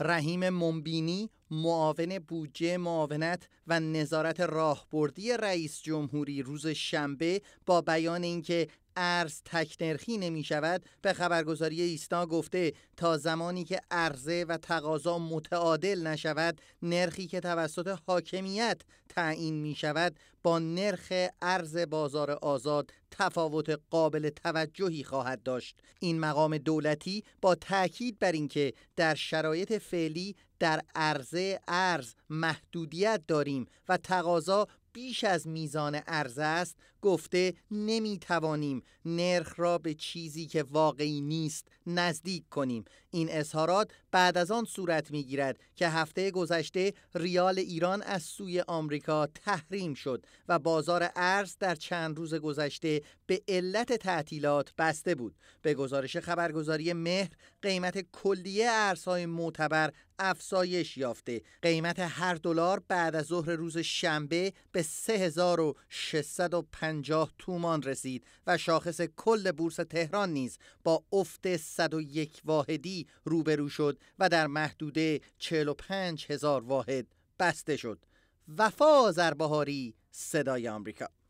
رحیم منبینی معاون بودجه معاونت و نظارت راهبردی رئیس جمهوری روز شنبه با بیان اینکه ارز تکنرخی نمی شود به خبرگزاری ایستا گفته تا زمانی که عرضه و تقاضا متعادل نشود نرخی که توسط حاکمیت تعیین می شود با نرخ ارز بازار آزاد تفاوت قابل توجهی خواهد داشت این مقام دولتی با تاکید بر اینکه در شرایط فعلی در عرضه ارز محدودیت داریم و تقاضا بیش از میزان عرضه است گفته نمی توانیم نرخ را به چیزی که واقعی نیست نزدیک کنیم این اظهارات بعد از آن صورت می گیرد که هفته گذشته ریال ایران از سوی آمریکا تحریم شد و بازار ارز در چند روز گذشته به علت تعطیلات بسته بود به گزارش خبرگزاری مهر قیمت کلیه ارزهای معتبر افزایش یافته قیمت هر دلار بعد از ظهر روز شنبه به 3650 50 تومان رسید و شاخص کل بورس تهران نیز با افت 101 واحدی روبرو شد و در محدوده 45 هزار واحد بسته شد وفا زربهاری صدای آمریکا